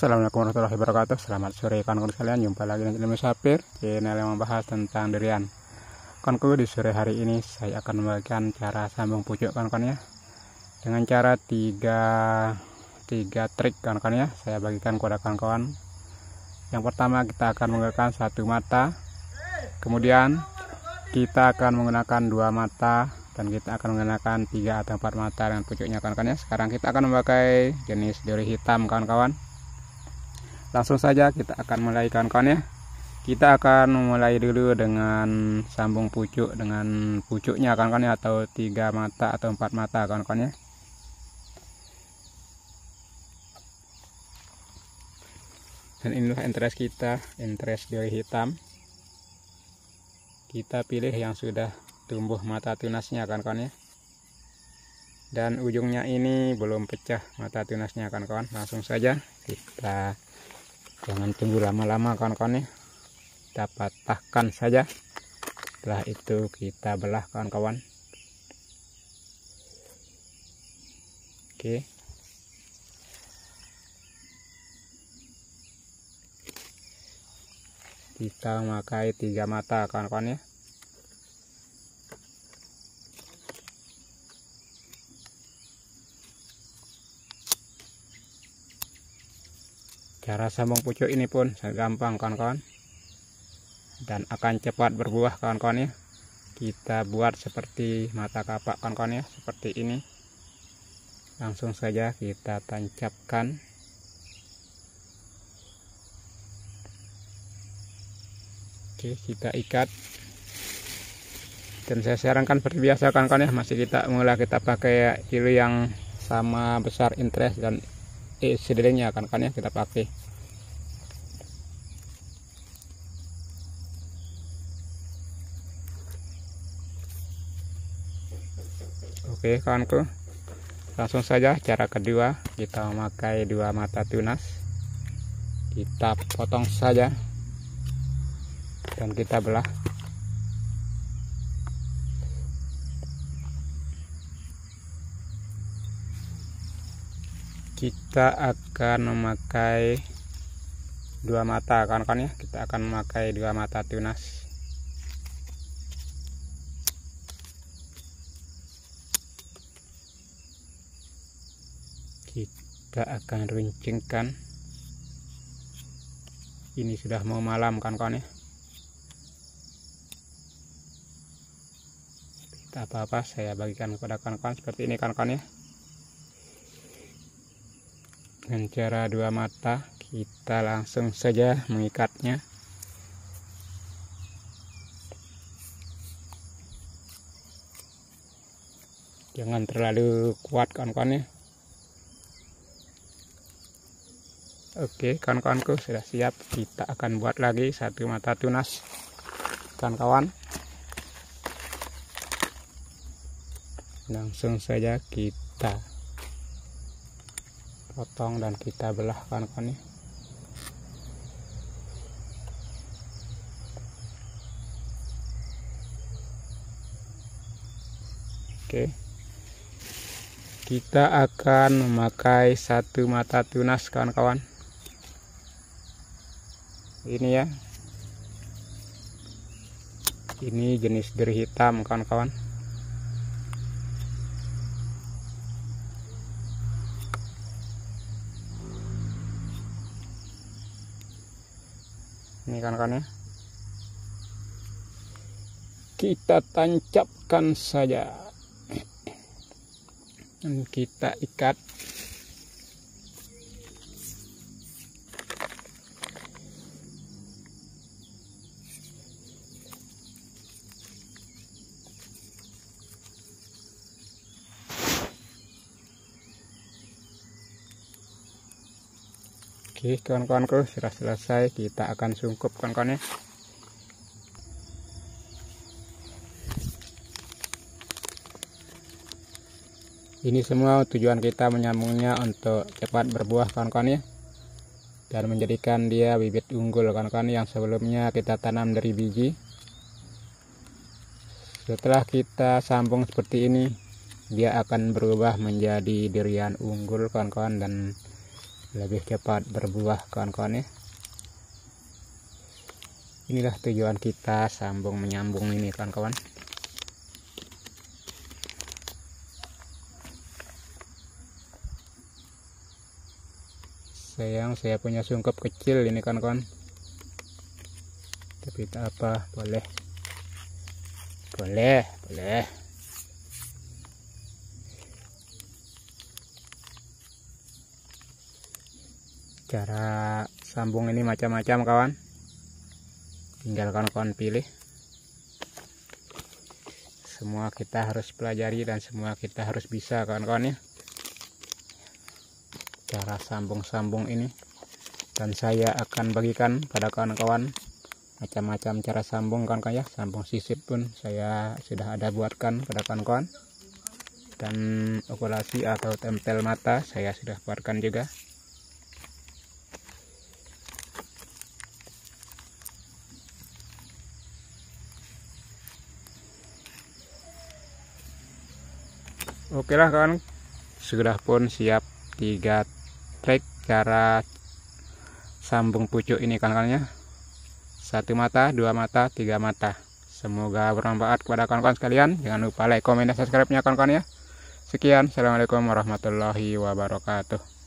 Assalamualaikum warahmatullahi wabarakatuh Selamat sore kawan-kawan sekalian Jumpa lagi dengan Ilmu Sapir Channel yang membahas tentang durian Kawan-kawan di sore hari ini Saya akan membagikan cara sambung pucuk kawan-kawan ya Dengan cara tiga tiga trik kawan-kawan ya Saya bagikan kepada kawan-kawan Yang pertama kita akan menggunakan satu mata Kemudian kita akan menggunakan dua mata dan kita akan menggunakan tiga atau empat mata dengan pucuknya kawan-kawan ya sekarang kita akan memakai jenis duri hitam kawan-kawan langsung saja kita akan mulai kawan-kawan ya kita akan mulai dulu dengan sambung pucuk dengan pucuknya kawan-kawan ya atau tiga mata atau empat mata kawan-kawan ya dan inilah interest kita interest dari hitam kita pilih yang sudah tumbuh mata tunasnya kawan-kawan ya dan ujungnya ini belum pecah mata tunasnya kawan-kawan langsung saja kita jangan tunggu lama-lama kawan-kawan ya kita patahkan saja setelah itu kita belah kawan-kawan oke kita memakai tiga mata kawan-kawan ya cara sambung pucuk ini pun sangat gampang kawan-kawan dan akan cepat berbuah kawan-kawan ya kita buat seperti mata kapak kawan-kawan ya seperti ini langsung saja kita tancapkan oke kita ikat dan saya sarankan seperti biasa kawan-kawan ya masih kita mulai kita pakai ilu yang sama besar interest dan eh, kawan-kawan ya kita pakai oke kawanku langsung saja cara kedua kita memakai dua mata tunas kita potong saja dan kita belah kita akan memakai dua mata kawan-kawan ya kita akan memakai dua mata tunas kita akan rincingkan ini sudah mau malam kan kawan ya tidak apa-apa saya bagikan kepada kawan-kawan seperti ini kawan-kawan ya dengan cara dua mata kita langsung saja mengikatnya jangan terlalu kuat kawan-kawan ya Oke kawan-kawanku sudah siap kita akan buat lagi satu mata tunas kawan-kawan langsung saja kita potong dan kita belah kawan-kawan ya Oke. Kita akan memakai satu mata tunas kawan-kawan ini ya ini jenis deri hitam kawan-kawan ini kawan-kawan ya kita tancapkan saja dan kita ikat Oke kawan-kawanku sudah selesai kita akan sungkup kawan-kawan ya Ini semua tujuan kita menyambungnya untuk cepat berbuah kawan-kawan ya Dan menjadikan dia bibit unggul kawan-kawan yang sebelumnya kita tanam dari biji Setelah kita sambung seperti ini Dia akan berubah menjadi durian unggul kawan-kawan dan lebih cepat berbuah kawan-kawan ya inilah tujuan kita sambung menyambung ini kawan-kawan sayang saya punya sungkep kecil ini kawan-kawan tapi tak apa boleh boleh boleh cara sambung ini macam-macam kawan tinggal kawan-kawan pilih semua kita harus pelajari dan semua kita harus bisa kawan-kawan ya cara sambung-sambung ini dan saya akan bagikan pada kawan-kawan macam-macam cara sambung kawan-kawan ya sambung sisip pun saya sudah ada buatkan pada kawan-kawan dan okulasi atau tempel mata saya sudah buatkan juga oke lah kawan sudah pun siap tiga trik cara sambung pucuk ini kawan-kawannya satu mata dua mata tiga mata semoga bermanfaat kepada kawan-kawan sekalian jangan lupa like komen dan subscribe nya kawan-kawan ya sekian assalamualaikum warahmatullahi wabarakatuh